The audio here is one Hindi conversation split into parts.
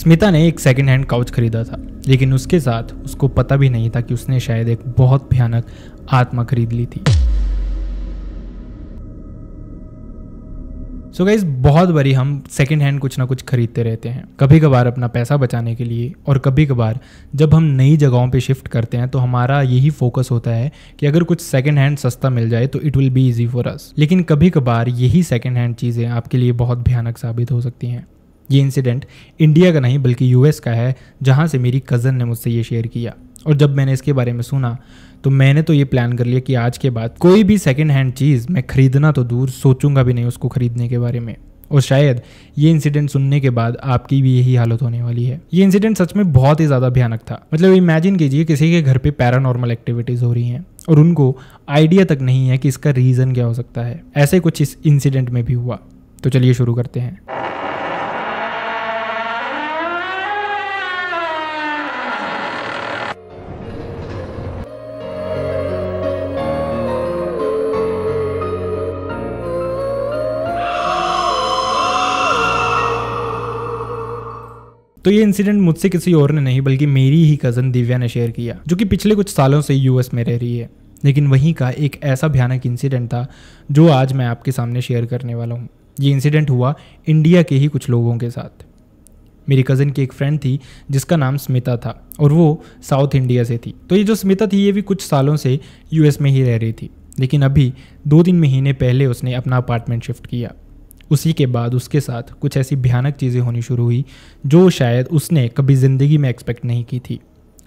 स्मिता ने एक सेकेंड हैंड काउच खरीदा था लेकिन उसके साथ उसको पता भी नहीं था कि उसने शायद एक बहुत भयानक आत्मा खरीद ली थी सो so गाइज बहुत बारी हम सेकेंड हैंड कुछ ना कुछ खरीदते रहते हैं कभी कभार अपना पैसा बचाने के लिए और कभी कभार जब हम नई जगहों पे शिफ्ट करते हैं तो हमारा यही फोकस होता है कि अगर कुछ सेकेंड हैंड सस्ता मिल जाए तो it will be easy for us लेकिन कभी कभार यही सेकेंड हैंड चीज़ें आपके लिए बहुत भयानक साबित हो सकती हैं ये इंसिडेंट इंडिया का नहीं बल्कि यूएस का है जहाँ से मेरी कज़न ने मुझसे ये शेयर किया और जब मैंने इसके बारे में सुना तो मैंने तो ये प्लान कर लिया कि आज के बाद कोई भी सेकेंड हैंड चीज़ मैं ख़रीदना तो दूर सोचूंगा भी नहीं उसको ख़रीदने के बारे में और शायद ये इंसिडेंट सुनने के बाद आपकी भी यही हालत होने वाली है ये इंसिडेंट सच में बहुत ही ज़्यादा भयानक था मतलब इमेजिन कीजिए किसी के घर पे पैरानॉर्मल एक्टिविटीज़ हो रही हैं और उनको आइडिया तक नहीं है कि इसका रीज़न क्या हो सकता है ऐसे कुछ इस इंसिडेंट में भी हुआ तो चलिए शुरू करते हैं तो ये इंसिडेंट मुझसे किसी और ने नहीं बल्कि मेरी ही कज़न दिव्या ने शेयर किया जो कि पिछले कुछ सालों से यूएस में रह रही है लेकिन वहीं का एक ऐसा भयानक इंसिडेंट था जो आज मैं आपके सामने शेयर करने वाला हूँ ये इंसिडेंट हुआ इंडिया के ही कुछ लोगों के साथ मेरी कज़न की एक फ्रेंड थी जिसका नाम स्मिता था और वो साउथ इंडिया से थी तो ये जो स्मिता थी ये भी कुछ सालों से यूएस में ही रह रही थी लेकिन अभी दो तीन महीने पहले उसने अपना अपार्टमेंट शिफ्ट किया उसी के बाद उसके साथ कुछ ऐसी भयानक चीज़ें होनी शुरू हुई जो शायद उसने कभी ज़िंदगी में एक्सपेक्ट नहीं की थी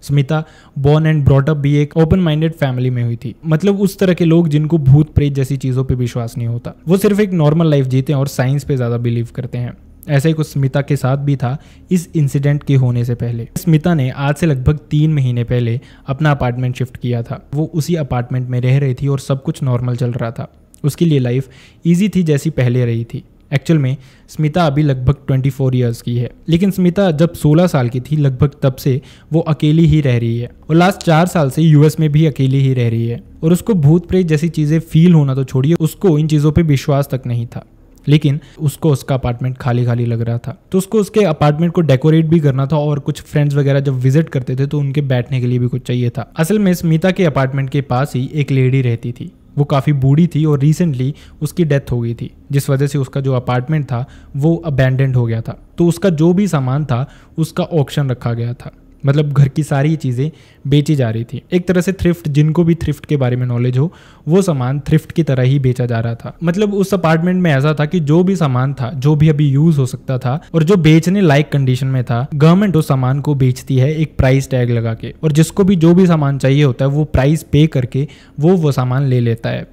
स्मिता बॉर्न एंड ब्रॉटअप भी एक ओपन माइंडेड फैमिली में हुई थी मतलब उस तरह के लोग जिनको भूत प्रेत जैसी चीज़ों पर विश्वास नहीं होता वो सिर्फ एक नॉर्मल लाइफ जीते हैं और साइंस पे ज़्यादा बिलीव करते हैं ऐसा ही कुछ स्मिता के साथ भी था इस इंसिडेंट के होने से पहले स्मिता ने आज से लगभग तीन महीने पहले अपना अपार्टमेंट शिफ्ट किया था वो उसी अपार्टमेंट में रह रही थी और सब कुछ नॉर्मल चल रहा था उसके लिए लाइफ ईजी थी जैसी पहले रही थी एक्चुअल में स्मिता अभी लगभग 24 ईयर्स की है लेकिन स्मिता जब 16 साल की थी लगभग तब से वो अकेली ही रह रही है और लास्ट चार साल से यूएस में भी अकेली ही रह रही है और उसको भूत प्रेत जैसी चीज़ें फील होना तो छोड़िए उसको इन चीज़ों पर विश्वास तक नहीं था लेकिन उसको उसका अपार्टमेंट खाली खाली लग रहा था तो उसको उसके अपार्टमेंट को डेकोरेट भी करना था और कुछ फ्रेंड्स वगैरह जब विजिट करते थे तो उनके बैठने के लिए भी कुछ चाहिए था असल में स्मिता के अपार्टमेंट के पास ही एक लेडी रहती थी वो काफ़ी बूढ़ी थी और रिसेंटली उसकी डेथ हो गई थी जिस वजह से उसका जो अपार्टमेंट था वो अबेंडेंड हो गया था तो उसका जो भी सामान था उसका ऑप्शन रखा गया था मतलब घर की सारी चीज़ें बेची जा रही थी एक तरह से थ्रिफ्ट जिनको भी थ्रिफ्ट के बारे में नॉलेज हो वो सामान थ्रिफ्ट की तरह ही बेचा जा रहा था मतलब उस अपार्टमेंट में ऐसा था कि जो भी सामान था जो भी अभी यूज हो सकता था और जो बेचने लायक कंडीशन में था गवर्नमेंट उस सामान को बेचती है एक प्राइस टैग लगा के और जिसको भी जो भी सामान चाहिए होता है वो प्राइस पे करके वो वो सामान ले लेता है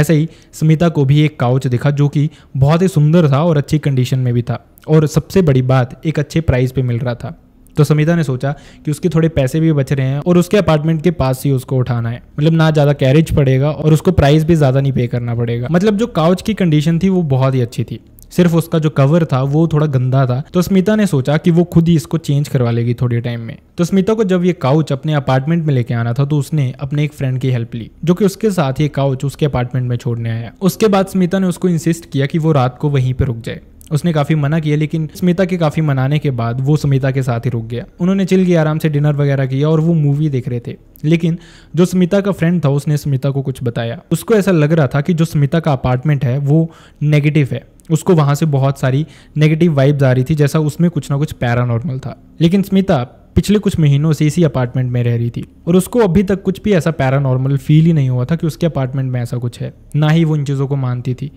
ऐसे ही स्मिता को भी एक काउच दिखा जो कि बहुत ही सुंदर था और अच्छी कंडीशन में भी था और सबसे बड़ी बात एक अच्छे प्राइस पे मिल रहा था तो समिता ने सोचा कि उसके थोड़े पैसे भी बच रहे हैं और उसके अपार्टमेंट के पास ही उसको उठाना है मतलब ना ज्यादा कैरेज पड़ेगा और उसको प्राइस भी ज्यादा नहीं पे करना पड़ेगा मतलब जो काउच की कंडीशन थी वो बहुत ही अच्छी थी सिर्फ उसका जो कवर था वो थोड़ा गंदा था तो स्मिता ने सोचा कि वो खुद ही इसको चेंज करवा लेगी थोड़े टाइम में तो स्मिता को जब ये काउच अपने अपार्टमेंट में लेके आना था तो उसने अपने एक फ्रेंड की हेल्प ली जो कि उसके साथ ये काउच उसके अपार्टमेंट में छोड़ने आया उसके बाद स्मिता ने उसको इंसिस्ट किया कि वो रात को वहीं पर रुक जाए उसने काफ़ी मना किया लेकिन स्मिता के काफ़ी मनाने के बाद वो स्मिता के साथ ही रुक गया उन्होंने चिल के आराम से डिनर वगैरह किया और वो मूवी देख रहे थे लेकिन जो स्मिता का फ्रेंड था उसने स्मिता को कुछ बताया उसको ऐसा लग रहा था कि जो स्मिता का अपार्टमेंट है वो नेगेटिव है उसको वहाँ से बहुत सारी नेगेटिव वाइब्स आ रही थी जैसा उसमें कुछ ना कुछ पैरानॉर्मल था लेकिन स्मिता पिछले कुछ महीनों से इसी अपार्टमेंट में रह रही थी और उसको अभी तक कुछ भी ऐसा पैरानॉर्मल फील ही नहीं हुआ था कि उसके अपार्टमेंट में ऐसा कुछ है ना ही वो इन चीज़ों को मानती थी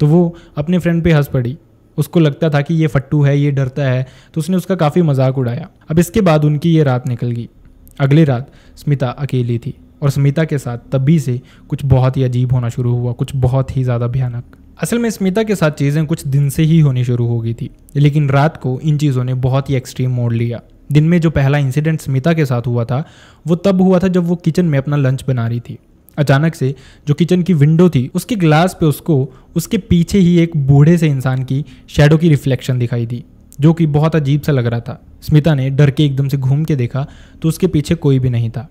तो वो अपने फ्रेंड पे हंस पड़ी उसको लगता था कि ये फट्टू है ये डरता है तो उसने उसका काफ़ी मजाक उड़ाया अब इसके बाद उनकी ये रात निकल गई अगली रात स्मिता अकेली थी और स्मिता के साथ तभी से कुछ बहुत ही अजीब होना शुरू हुआ कुछ बहुत ही ज़्यादा भयानक असल में स्मिता के साथ चीज़ें कुछ दिन से ही होनी शुरू हो गई थी लेकिन रात को इन चीज़ों ने बहुत ही एक्सट्रीम मोड़ लिया दिन में जो पहला इंसिडेंट स्मिता के साथ हुआ था वो तब हुआ था जब वो किचन में अपना लंच बना रही थी अचानक से जो किचन की विंडो थी उसके ग्लास पे उसको उसके पीछे ही एक बूढ़े से इंसान की शेडो की रिफ्लेक्शन दिखाई दी जो कि बहुत अजीब सा लग रहा था स्मिता ने डर के एकदम से घूम के देखा तो उसके पीछे कोई भी नहीं था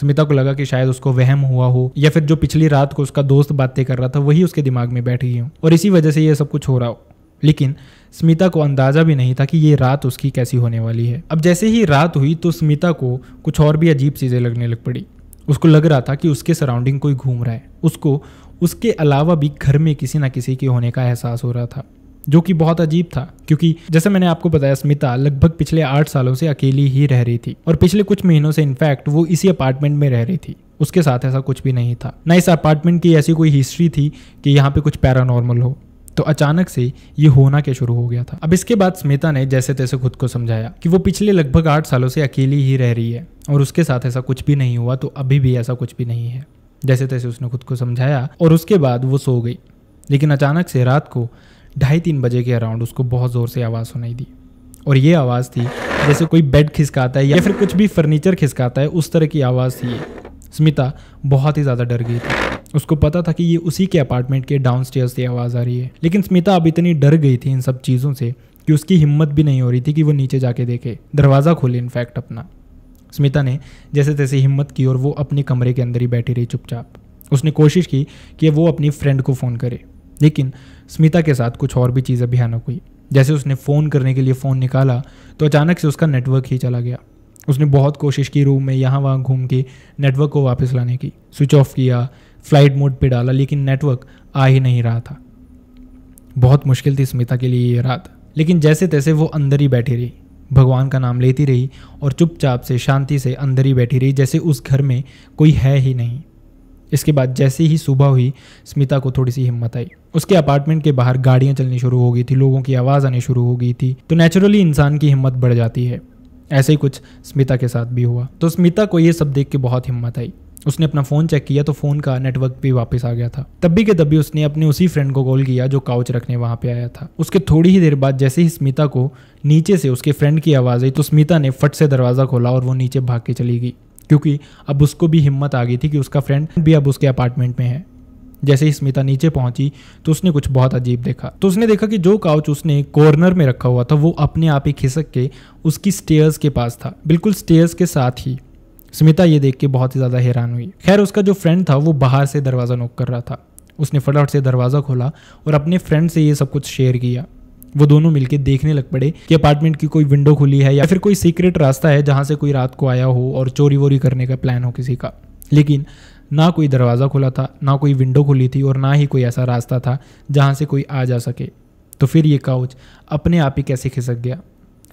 स्मिता को लगा कि शायद उसको वहम हुआ हो या फिर जो पिछली रात को उसका दोस्त बातें कर रहा था वही उसके दिमाग में बैठ गई हूँ और इसी वजह से यह सब कुछ हो रहा हो लेकिन स्मिता को अंदाजा भी नहीं था कि ये रात उसकी कैसी होने वाली है अब जैसे ही रात हुई तो स्मिता को कुछ और भी अजीब चीज़ें लगने लग पड़ी उसको लग रहा था कि उसके सराउंडिंग कोई घूम रहा है उसको उसके अलावा भी घर में किसी ना किसी के होने का एहसास हो रहा था जो कि बहुत अजीब था क्योंकि जैसे मैंने आपको बताया स्मिता लगभग पिछले आठ सालों से अकेली ही रह रही थी और पिछले कुछ महीनों से इनफैक्ट वो इसी अपार्टमेंट में रह रही थी उसके साथ ऐसा कुछ भी नहीं था ना इस अपार्टमेंट की ऐसी कोई हिस्ट्री थी कि यहाँ पे कुछ पैरानॉर्मल हो तो अचानक से ये होना क्या शुरू हो गया था अब इसके बाद स्मिता ने जैसे तैसे खुद को समझाया कि वो पिछले लगभग आठ सालों से अकेली ही रह रही है और उसके साथ ऐसा कुछ भी नहीं हुआ तो अभी भी ऐसा कुछ भी नहीं है जैसे तैसे उसने खुद को समझाया और उसके बाद वो सो गई लेकिन अचानक से रात को ढाई तीन बजे के अराउंड उसको बहुत ज़ोर से आवाज़ सुनाई दी और ये आवाज़ थी जैसे कोई बेड खिसकाता है या फिर कुछ भी फर्नीचर खिसकाता है उस तरह की आवाज़ थी ये स्मिता बहुत ही ज़्यादा डर गई थी उसको पता था कि ये उसी के अपार्टमेंट के डाउन से आवाज़ आ रही है लेकिन स्मिता अब इतनी डर गई थी इन सब चीज़ों से कि उसकी हिम्मत भी नहीं हो रही थी कि वो नीचे जाके देखे दरवाज़ा खोले इनफैक्ट अपना स्मिता ने जैसे तैसे हिम्मत की और वो अपने कमरे के अंदर ही बैठी रही चुपचाप उसने कोशिश की कि वो अपनी फ्रेंड को फ़ोन करे लेकिन स्मिता के साथ कुछ और भी चीज़ें भयानक हुई जैसे उसने फ़ोन करने के लिए फ़ोन निकाला तो अचानक से उसका नेटवर्क ही चला गया उसने बहुत कोशिश की रूम में यहाँ वहाँ घूम के नेटवर्क को वापस लाने की स्विच ऑफ किया फ्लाइट मोड पे डाला लेकिन नेटवर्क आ ही नहीं रहा था बहुत मुश्किल थी स्मिता के लिए ये रात लेकिन जैसे तैसे वो अंदर ही बैठी रही भगवान का नाम लेती रही और चुपचाप से शांति से अंदर ही बैठी रही जैसे उस घर में कोई है ही नहीं इसके बाद जैसे ही सुबह हुई स्मिता को थोड़ी सी हिम्मत आई उसके अपार्टमेंट के बाहर गाड़ियां चलनी शुरू हो गई थी लोगों की आवाज़ आनी शुरू हो गई थी तो नेचुरली इंसान की हिम्मत बढ़ जाती है ऐसे ही कुछ स्मिता के साथ भी हुआ तो स्मिता को ये सब देख के बहुत हिम्मत आई उसने अपना फ़ोन चेक किया तो फ़ोन का नेटवर्क भी वापस आ गया था तभी के तभी उसने अपने उसी फ्रेंड को कॉल किया जो काउच रखने वहाँ पे आया था उसके थोड़ी ही देर बाद जैसे ही स्मिता को नीचे से उसके फ्रेंड की आवाज़ आई तो स्मिता ने फट से दरवाज़ा खोला और वो नीचे भाग के चली गई क्योंकि अब उसको भी हिम्मत आ गई थी कि उसका फ्रेंड भी अब उसके अपार्टमेंट में है जैसे ही स्मिता नीचे पहुंची तो उसने कुछ बहुत अजीब देखा तो उसने देखा कि जो काउच उसने कॉर्नर में रखा हुआ था वो अपने आप ही खिसक के उसकी स्टेयर्स के पास था बिल्कुल स्टेयर्स के साथ ही स्मिता ये देख के बहुत ही ज़्यादा हैरान हुई खैर उसका जो फ्रेंड था वो बाहर से दरवाज़ा नोक कर रहा था उसने फटाफट से दरवाज़ा खोला और अपने फ्रेंड से ये सब कुछ शेयर किया वो दोनों मिलके देखने लग पड़े कि अपार्टमेंट की कोई विंडो खुली है या फिर कोई सीक्रेट रास्ता है जहाँ से कोई रात को आया हो और चोरी वोरी करने का प्लान हो किसी का लेकिन ना कोई दरवाज़ा खुला था ना कोई विंडो खुली थी और ना ही कोई ऐसा रास्ता था जहाँ से कोई आ जा सके तो फिर ये काउच अपने आप ही कैसे खिसक गया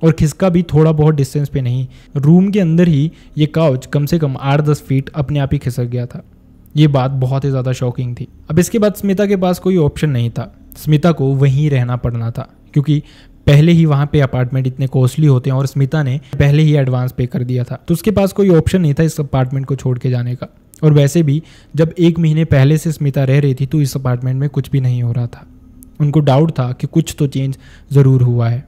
और खिसका भी थोड़ा बहुत डिस्टेंस पे नहीं रूम के अंदर ही ये काउच कम से कम आठ दस फीट अपने आप ही खिसक गया था ये बात बहुत ही ज़्यादा शॉकिंग थी अब इसके बाद स्मिता के पास कोई ऑप्शन नहीं था स्मिता को वहीं रहना पड़ना था क्योंकि पहले ही वहाँ पे अपार्टमेंट इतने कॉस्टली होते हैं और स्मिता ने पहले ही एडवांस पे कर दिया था तो उसके पास कोई ऑप्शन नहीं था इस अपार्टमेंट को छोड़ के जाने का और वैसे भी जब एक महीने पहले से स्मिता रह रही थी तो इस अपार्टमेंट में कुछ भी नहीं हो रहा था उनको डाउट था कि कुछ तो चेंज ज़रूर हुआ है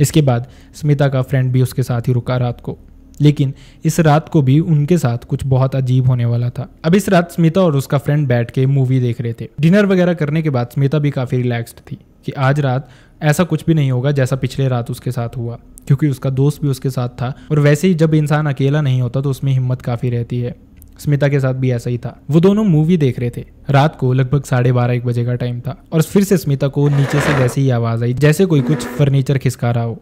इसके बाद स्मिता का फ्रेंड भी उसके साथ ही रुका रात को लेकिन इस रात को भी उनके साथ कुछ बहुत अजीब होने वाला था अब इस रात स्मिता और उसका फ्रेंड बैठ के मूवी देख रहे थे डिनर वगैरह करने के बाद स्मिता भी काफ़ी रिलैक्स्ड थी कि आज रात ऐसा कुछ भी नहीं होगा जैसा पिछले रात उसके साथ हुआ क्योंकि उसका दोस्त भी उसके साथ था और वैसे ही जब इंसान अकेला नहीं होता तो उसमें हिम्मत काफ़ी रहती है स्मिता के साथ भी ऐसा ही था वो दोनों मूवी देख रहे थे रात को लगभग साढ़े बारह एक बजे का टाइम था और फिर से स्मिता को नीचे से जैसे ही आवाज आई जैसे कोई कुछ फर्नीचर खिसका रहा हो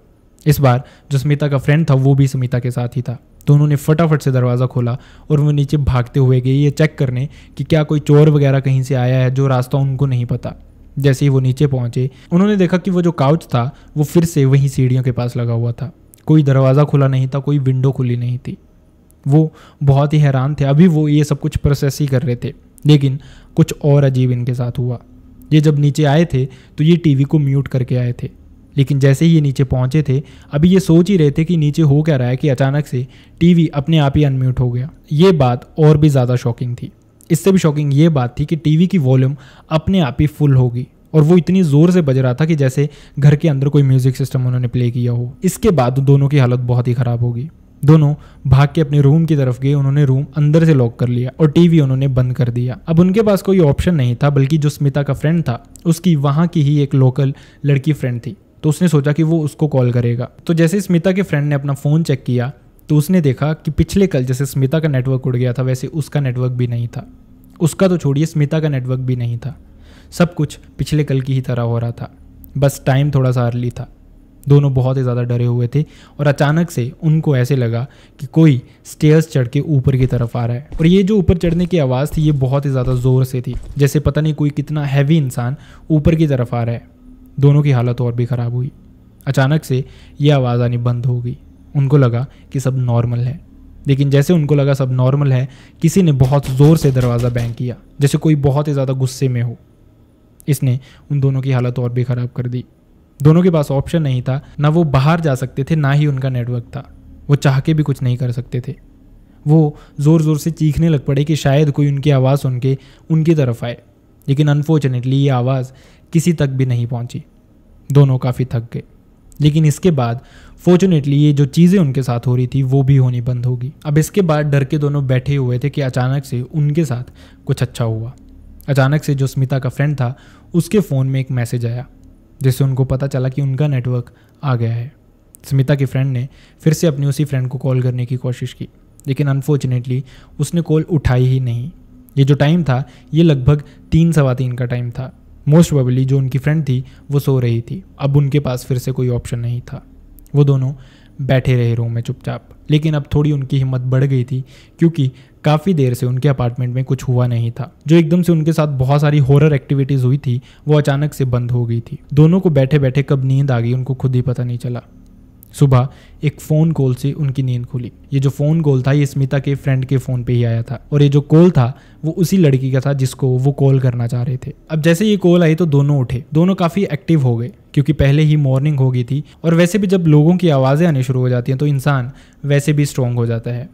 इस बार जो स्मिता का फ्रेंड था वो भी स्मिता के साथ ही था तो उन्होंने फटाफट से दरवाज़ा खोला और वो नीचे भागते हुए गए ये चेक करने कि क्या कोई चोर वगैरह कहीं से आया है जो रास्ता उनको नहीं पता जैसे ही वो नीचे पहुंचे उन्होंने देखा कि वो जो काउच था वो फिर से वहीं सीढ़ियों के पास लगा हुआ था कोई दरवाज़ा खुला नहीं था कोई विंडो खुली नहीं थी वो बहुत ही हैरान थे अभी वो ये सब कुछ प्रोसेस ही कर रहे थे लेकिन कुछ और अजीब इनके साथ हुआ ये जब नीचे आए थे तो ये टीवी को म्यूट करके आए थे लेकिन जैसे ही ये नीचे पहुंचे थे अभी ये सोच ही रहे थे कि नीचे हो क्या रहा है कि अचानक से टीवी अपने आप ही अनम्यूट हो गया ये बात और भी ज़्यादा शॉकिंग थी इससे भी शॉकिंग ये बात थी कि टीवी की वॉल्यूम अपने आप ही फुल होगी और वो इतनी ज़ोर से बज रहा था कि जैसे घर के अंदर कोई म्यूज़िक सिस्टम उन्होंने प्ले किया हो इसके बाद दोनों की हालत बहुत ही ख़राब होगी दोनों भाग के अपने रूम की तरफ गए उन्होंने रूम अंदर से लॉक कर लिया और टीवी उन्होंने बंद कर दिया अब उनके पास कोई ऑप्शन नहीं था बल्कि जो स्मिता का फ्रेंड था उसकी वहाँ की ही एक लोकल लड़की फ्रेंड थी तो उसने सोचा कि वो उसको कॉल करेगा तो जैसे स्मिता के फ्रेंड ने अपना फ़ोन चेक किया तो उसने देखा कि पिछले कल जैसे स्मिता का नेटवर्क उड़ गया था वैसे उसका नेटवर्क भी नहीं था उसका तो छोड़िए स्मिता का नेटवर्क भी नहीं था सब कुछ पिछले कल की ही तरह हो रहा था बस टाइम थोड़ा सा अर्ली था दोनों बहुत ही ज़्यादा डरे हुए थे और अचानक से उनको ऐसे लगा कि कोई स्टेयर्स चढ़ के ऊपर की तरफ आ रहा है और ये जो ऊपर चढ़ने की आवाज़ थी ये बहुत ही ज़्यादा ज़ोर से थी जैसे पता नहीं कोई कितना हैवी इंसान ऊपर की तरफ आ रहा है दोनों की हालत और भी ख़राब हुई अचानक से ये आवाज़ आनी बंद हो गई उनको लगा कि सब नॉर्मल है लेकिन जैसे उनको लगा सब नॉर्मल है किसी ने बहुत ज़ोर से दरवाज़ा बैंक किया जैसे कोई बहुत ही ज़्यादा गुस्से में हो इसने उन दोनों की हालत और भी ख़राब कर दी दोनों के पास ऑप्शन नहीं था ना वो बाहर जा सकते थे ना ही उनका नेटवर्क था वो चाह के भी कुछ नहीं कर सकते थे वो ज़ोर ज़ोर से चीखने लग पड़े कि शायद कोई उनकी आवाज़ सुन के उनकी तरफ आए लेकिन अनफॉर्चुनेटली ये आवाज़ किसी तक भी नहीं पहुंची दोनों काफ़ी थक गए लेकिन इसके बाद फॉर्चुनेटली ये जो चीज़ें उनके साथ हो रही थी वो भी होनी बंद होगी अब इसके बाद डर के दोनों बैठे हुए थे कि अचानक से उनके साथ कुछ अच्छा हुआ अचानक से जो स्मिता का फ्रेंड था उसके फ़ोन में एक मैसेज आया जिससे उनको पता चला कि उनका नेटवर्क आ गया है स्मिता की फ्रेंड ने फिर से अपनी उसी फ्रेंड को कॉल करने की कोशिश की लेकिन अनफॉर्चुनेटली उसने कॉल उठाई ही नहीं ये जो टाइम था ये लगभग तीन सवा तीन का टाइम था मोस्ट प्रॉबली जो उनकी फ्रेंड थी वो सो रही थी अब उनके पास फिर से कोई ऑप्शन नहीं था वो दोनों बैठे रहे रूम में चुपचाप लेकिन अब थोड़ी उनकी हिम्मत बढ़ गई थी क्योंकि काफ़ी देर से उनके अपार्टमेंट में कुछ हुआ नहीं था जो एकदम से उनके साथ बहुत सारी हॉरर एक्टिविटीज़ हुई थी वो अचानक से बंद हो गई थी दोनों को बैठे बैठे कब नींद आ गई उनको खुद ही पता नहीं चला सुबह एक फ़ोन कॉल से उनकी नींद खुली ये जो फ़ोन कॉल था ये स्मिता के फ्रेंड के फ़ोन पे ही आया था और ये जो कॉल था वो उसी लड़की का था जिसको वो कॉल करना चाह रहे थे अब जैसे ये कॉल आई तो दोनों उठे दोनों काफ़ी एक्टिव हो गए क्योंकि पहले ही मॉर्निंग हो गई थी और वैसे भी जब लोगों की आवाज़ें आनी शुरू हो जाती हैं तो इंसान वैसे भी स्ट्रॉन्ग हो जाता है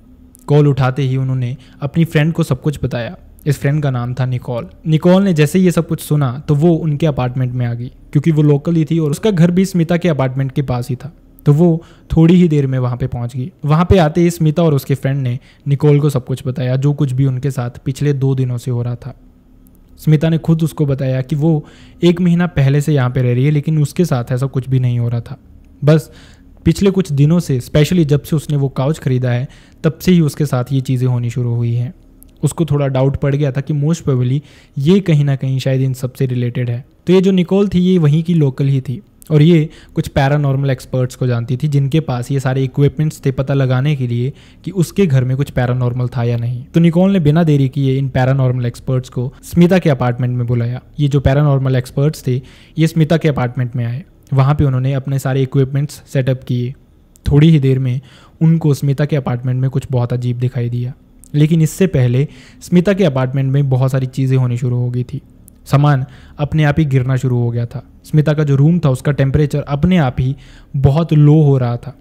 कॉल उठाते ही उन्होंने अपनी फ्रेंड को सब कुछ बताया इस फ्रेंड का नाम था निकॉल निकॉल ने जैसे ये सब कुछ सुना तो वो उनके अपार्टमेंट में आ गई क्योंकि वो लोकल ही थी और उसका घर भी स्मिता के अपार्टमेंट के पास ही था तो वो थोड़ी ही देर में वहाँ पे पहुँच गई वहाँ पे आते ही स्मिता और उसके फ्रेंड ने निकोल को सब कुछ बताया जो कुछ भी उनके साथ पिछले दो दिनों से हो रहा था स्मिता ने खुद उसको बताया कि वो एक महीना पहले से यहाँ पे रह रही है लेकिन उसके साथ ऐसा कुछ भी नहीं हो रहा था बस पिछले कुछ दिनों से स्पेशली जब से उसने वो काउच खरीदा है तब से ही उसके साथ ये चीज़ें होनी शुरू हुई हैं उसको थोड़ा डाउट पड़ गया था कि मोस्ट प्रोबेबली ये कहीं ना कहीं शायद इन सब से रिलेटेड है तो ये जो निकोल थी ये वहीं की लोकल ही थी और ये कुछ पैरानॉर्मल एक्सपर्ट्स को जानती थी जिनके पास ये सारे इक्विपमेंट्स थे पता लगाने के लिए कि उसके घर में कुछ पैरानॉर्मल था या नहीं तो निकोल ने बिना देरी किए इन पैरानॉर्मल एक्सपर्ट्स को स्मिता के अपार्टमेंट में बुलाया ये जो पैरानॉर्मल एक्सपर्ट्स थे ये स्मिता के अपार्टमेंट में आए वहाँ पर उन्होंने अपने सारे इक्विपमेंट्स सेटअप किए थोड़ी ही देर में उनको स्मिता के अपार्टमेंट में कुछ बहुत अजीब दिखाई दिया लेकिन इससे पहले स्मिता के अपार्टमेंट में बहुत सारी चीज़ें होनी शुरू हो गई थी सामान अपने आप ही गिरना शुरू हो गया था स्मिता का जो रूम था उसका टेम्परेचर अपने आप ही बहुत लो हो रहा था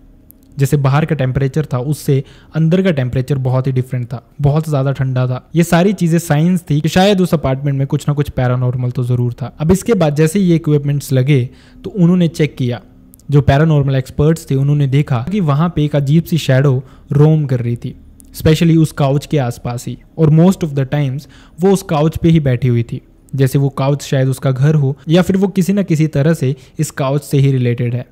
जैसे बाहर का टेम्परेचर था उससे अंदर का टेम्परेचर बहुत ही डिफरेंट था बहुत ज्यादा ठंडा था ये सारी चीजें साइंस थी कि शायद उस अपार्टमेंट में कुछ ना कुछ पैरानॉर्मल तो जरूर था अब इसके बाद जैसे ये इक्विपमेंट्स लगे तो उन्होंने चेक किया जो पैरानॉर्मल एक्सपर्ट्स थे उन्होंने देखा कि वहाँ पे एक अजीब सी शेडो रोम कर रही थी स्पेशली उस काउच के आसपास ही और मोस्ट ऑफ द टाइम्स वो उस काउच पे ही बैठी हुई थी जैसे वो काउच शायद उसका घर हो या फिर वो किसी न किसी तरह से इस काउच से ही रिलेटेड है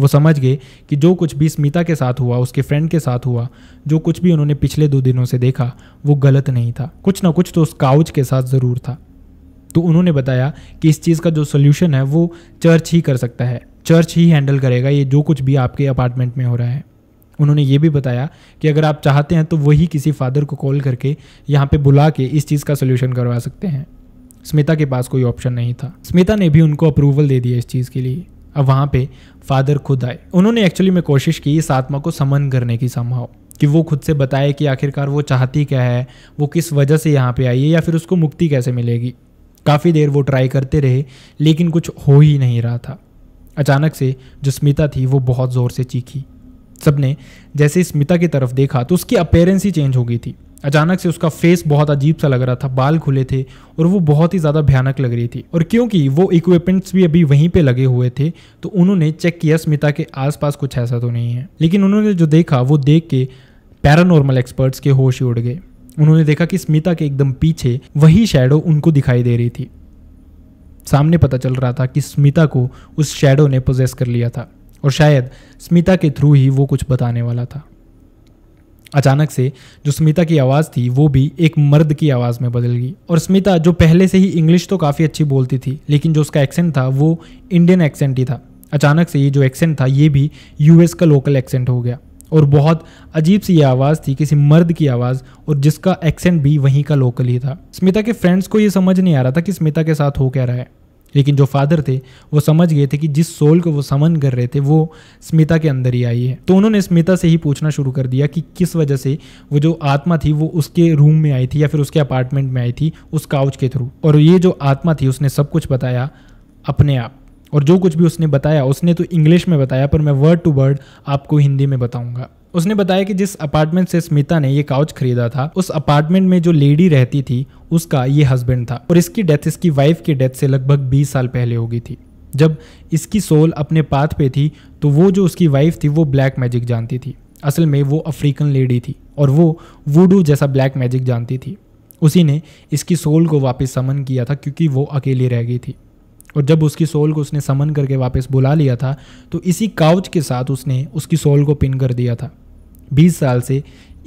वो समझ गए कि जो कुछ भी स्मिता के साथ हुआ उसके फ्रेंड के साथ हुआ जो कुछ भी उन्होंने पिछले दो दिनों से देखा वो गलत नहीं था कुछ ना कुछ तो उस काउच के साथ ज़रूर था तो उन्होंने बताया कि इस चीज़ का जो सोल्यूशन है वो चर्च ही कर सकता है चर्च ही हैंडल करेगा ये जो कुछ भी आपके अपार्टमेंट में हो रहा है उन्होंने ये भी बताया कि अगर आप चाहते हैं तो वही किसी फादर को कॉल करके यहाँ पे बुला के इस चीज़ का सोल्यूशन करवा सकते हैं स्मिता के पास कोई ऑप्शन नहीं था स्मिता ने भी उनको अप्रूवल दे दिया इस चीज़ के लिए अब वहाँ पे फादर खुद आए उन्होंने एक्चुअली में कोशिश की इस आत्मा को समन करने की संभाव कि वो खुद से बताए कि आखिरकार वो चाहती क्या है वो किस वजह से यहाँ पे आई है या फिर उसको मुक्ति कैसे मिलेगी काफ़ी देर वो ट्राई करते रहे लेकिन कुछ हो ही नहीं रहा था अचानक से जो स्मिता थी वो बहुत ज़ोर से चीखी सबने जैसे स्मिता की तरफ देखा तो उसकी अपेयरेंस ही चेंज हो गई थी अचानक से उसका फेस बहुत अजीब सा लग रहा था बाल खुले थे और वो बहुत ही ज़्यादा भयानक लग रही थी और क्योंकि वो इक्विपमेंट्स भी अभी वहीं पे लगे हुए थे तो उन्होंने चेक किया स्मिता के आसपास कुछ ऐसा तो नहीं है लेकिन उन्होंने जो देखा वो देख के पैरानॉर्मल एक्सपर्ट्स के होश ही उड़ गए उन्होंने देखा कि स्मिता के एकदम पीछे वही शेडो उनको दिखाई दे रही थी सामने पता चल रहा था कि स्मिता को उस शेडो ने पोजेस कर लिया था और शायद स्मिता के थ्रू ही वो कुछ बताने वाला था अचानक से जो स्मिता की आवाज़ थी वो भी एक मर्द की आवाज़ में बदल गई और स्मिता जो पहले से ही इंग्लिश तो काफ़ी अच्छी बोलती थी लेकिन जो उसका एक्सेंट था वो इंडियन एक्सेंट ही था अचानक से ये जो एक्सेंट था ये भी यूएस का लोकल एक्सेंट हो गया और बहुत अजीब सी ये आवाज़ थी किसी मर्द की आवाज़ और जिसका एक्सेंट भी वहीं का लोकल ही था स्मिता के फ्रेंड्स को ये समझ नहीं आ रहा था कि स्मिता के साथ हो क्या रहा है लेकिन जो फादर थे वो समझ गए थे कि जिस सोल को वो समन कर रहे थे वो स्मिता के अंदर ही आई है तो उन्होंने स्मिता से ही पूछना शुरू कर दिया कि किस वजह से वो जो आत्मा थी वो उसके रूम में आई थी या फिर उसके अपार्टमेंट में आई थी उस काउच के थ्रू और ये जो आत्मा थी उसने सब कुछ बताया अपने आप और जो कुछ भी उसने बताया उसने तो इंग्लिश में बताया पर मैं वर्ड टू वर्ड आपको हिंदी में बताऊंगा उसने बताया कि जिस अपार्टमेंट से स्मिता ने ये काउच खरीदा था उस अपार्टमेंट में जो लेडी रहती थी उसका ये हस्बैंड था और इसकी डेथ इसकी वाइफ की डेथ से लगभग 20 साल पहले हो गई थी जब इसकी सोल अपने पाथ पे थी तो वो जो उसकी वाइफ थी वो ब्लैक मैजिक जानती थी असल में वो अफ्रीकन लेडी थी और वो वूडू जैसा ब्लैक मैजिक जानती थी उसी ने इसकी सोल को वापस समन किया था क्योंकि वो अकेली रह गई थी और जब उसकी सोल को उसने समन करके वापस बुला लिया था तो इसी काउच के साथ उसने उसकी सोल को पिन कर दिया था बीस साल से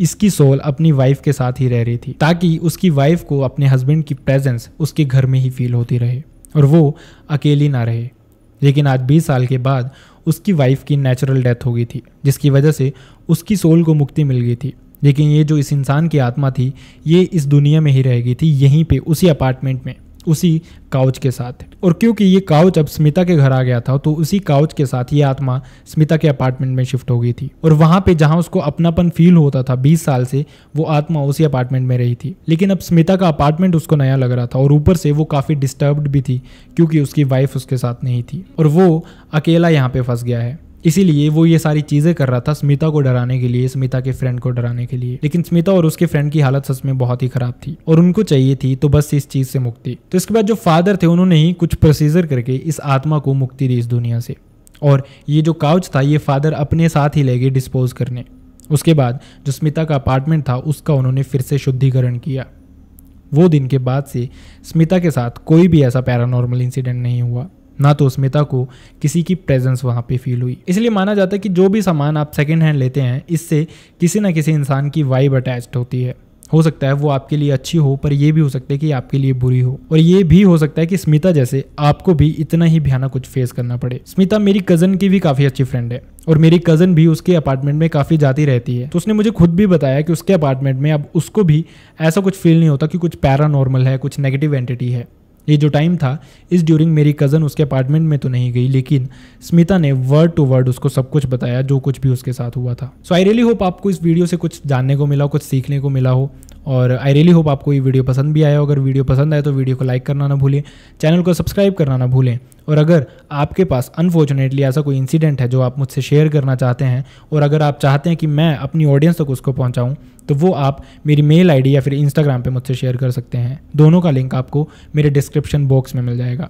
इसकी सोल अपनी वाइफ के साथ ही रह रही थी ताकि उसकी वाइफ को अपने हस्बैंड की प्रेजेंस उसके घर में ही फील होती रहे और वो अकेली ना रहे लेकिन आज 20 साल के बाद उसकी वाइफ की नेचुरल डेथ हो गई थी जिसकी वजह से उसकी सोल को मुक्ति मिल गई थी लेकिन ये जो इस इंसान की आत्मा थी ये इस दुनिया में ही रह गई थी यहीं पे उसी अपार्टमेंट में उसी काउच के साथ और क्योंकि ये काउच अब स्मिता के घर आ गया था तो उसी काउच के साथ ये आत्मा स्मिता के अपार्टमेंट में शिफ्ट हो गई थी और वहाँ पे जहाँ उसको अपनापन फील होता था 20 साल से वो आत्मा उसी अपार्टमेंट में रही थी लेकिन अब स्मिता का अपार्टमेंट उसको नया लग रहा था और ऊपर से वो काफ़ी डिस्टर्ब भी थी क्योंकि उसकी वाइफ उसके साथ नहीं थी और वो अकेला यहाँ पे फंस गया है इसीलिए वो ये सारी चीज़ें कर रहा था स्मिता को डराने के लिए स्मिता के फ्रेंड को डराने के लिए लेकिन स्मिता और उसके फ्रेंड की हालत सच में बहुत ही खराब थी और उनको चाहिए थी तो बस इस चीज़ से मुक्ति तो इसके बाद जो फादर थे उन्होंने ही कुछ प्रोसीजर करके इस आत्मा को मुक्ति दी इस दुनिया से और ये जो काउच था ये फादर अपने साथ ही ले गए डिस्पोज करने उसके बाद जो स्मिता का अपार्टमेंट था उसका उन्होंने फिर से शुद्धिकरण किया वो दिन के बाद से स्मिता के साथ कोई भी ऐसा पैरानॉर्मल इंसिडेंट नहीं हुआ ना तो स्मिता को किसी की प्रेजेंस वहाँ पे फील हुई इसलिए माना जाता है कि जो भी सामान आप सेकेंड हैंड लेते हैं इससे किसी ना किसी इंसान की वाइब अटैच होती है हो सकता है वो आपके लिए अच्छी हो पर यह भी हो सकता है कि आपके लिए बुरी हो और ये भी हो सकता है कि स्मिता जैसे आपको भी इतना ही भयानक कुछ फेस करना पड़े स्मिता मेरी कजन की भी काफी अच्छी फ्रेंड है और मेरी कजन भी उसके अपार्टमेंट में काफी जाती रहती है तो उसने मुझे खुद भी बताया कि उसके अपार्टमेंट में अब उसको भी ऐसा कुछ फील नहीं होता कि कुछ पैरानॉर्मल है कुछ नेगेटिव एंटिटी है ये जो टाइम था इस ड्यूरिंग मेरी कज़न उसके अपार्टमेंट में तो नहीं गई लेकिन स्मिता ने वर्ड टू वर्ड उसको सब कुछ बताया जो कुछ भी उसके साथ हुआ था सो आई रियली होप आपको इस वीडियो से कुछ जानने को मिला कुछ सीखने को मिला हो और आई रियली होप आपको ये वीडियो पसंद भी आया हो अगर वीडियो पसंद आए तो वीडियो को लाइक करना ना भूलें चैनल को सब्सक्राइब करना ना भूलें और अगर आपके पास अनफॉर्चुनेटली ऐसा कोई इंसिडेंट है जो आप मुझसे शेयर करना चाहते हैं और अगर आप चाहते हैं कि मैं अपनी ऑडियंस तक उसको पहुँचाऊँ तो वो आप मेरी मेल आईडी या फिर इंस्टाग्राम पे मुझसे शेयर कर सकते हैं दोनों का लिंक आपको मेरे डिस्क्रिप्शन बॉक्स में मिल जाएगा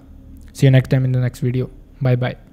see you next time in the next video bye bye